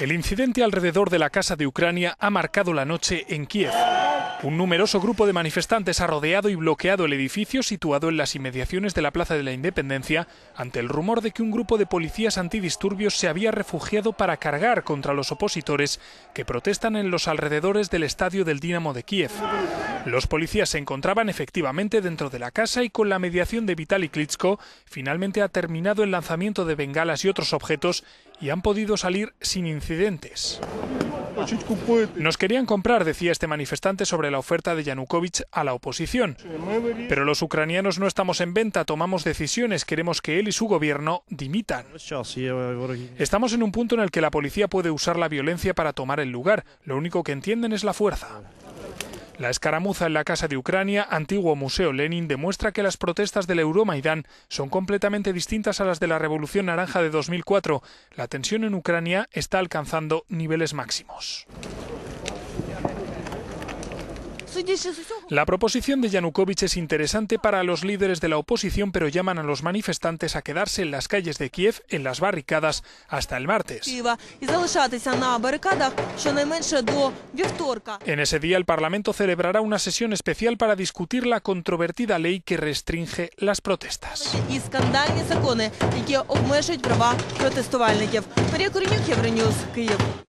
El incidente alrededor de la Casa de Ucrania ha marcado la noche en Kiev. Un numeroso grupo de manifestantes ha rodeado y bloqueado el edificio situado en las inmediaciones de la Plaza de la Independencia ante el rumor de que un grupo de policías antidisturbios se había refugiado para cargar contra los opositores que protestan en los alrededores del estadio del Dínamo de Kiev. Los policías se encontraban efectivamente dentro de la casa y con la mediación de Vitaly Klitschko finalmente ha terminado el lanzamiento de bengalas y otros objetos y han podido salir sin incidentes. Nos querían comprar, decía este manifestante sobre la oferta de Yanukovych a la oposición. Pero los ucranianos no estamos en venta, tomamos decisiones, queremos que él y su gobierno dimitan. Estamos en un punto en el que la policía puede usar la violencia para tomar el lugar, lo único que entienden es la fuerza. La escaramuza en la Casa de Ucrania, antiguo Museo Lenin, demuestra que las protestas del Euromaidán son completamente distintas a las de la Revolución Naranja de 2004. La tensión en Ucrania está alcanzando niveles máximos. La proposición de Yanukovych es interesante para los líderes de la oposición, pero llaman a los manifestantes a quedarse en las calles de Kiev, en las barricadas, hasta el martes. En ese día el Parlamento celebrará una sesión especial para discutir la controvertida ley que restringe las protestas.